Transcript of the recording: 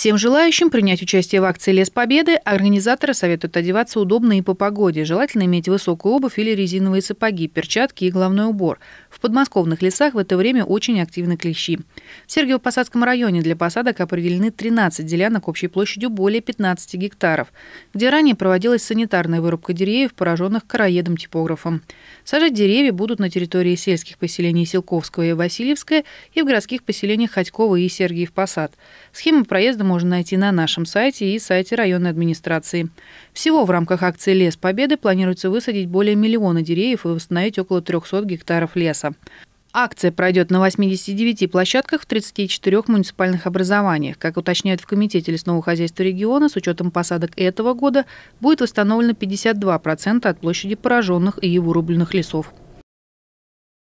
Всем желающим принять участие в акции «Лес Победы» организаторы советуют одеваться удобно и по погоде. Желательно иметь высокую обувь или резиновые сапоги, перчатки и головной убор. В подмосковных лесах в это время очень активны клещи. В Сергиево-Посадском районе для посадок определены 13 делянок общей площадью более 15 гектаров, где ранее проводилась санитарная вырубка деревьев, пораженных короедом-типографом. Сажать деревья будут на территории сельских поселений Силковского и Васильевское и в городских поселениях Ходькова и Сергиев-Посад. Схема проезда можно найти на нашем сайте и сайте районной администрации. Всего в рамках акции «Лес Победы» планируется высадить более миллиона деревьев и восстановить около 300 гектаров леса. Акция пройдет на 89 площадках в 34 муниципальных образованиях. Как уточняют в Комитете лесного хозяйства региона, с учетом посадок этого года будет восстановлено 52% от площади пораженных и вырубленных лесов.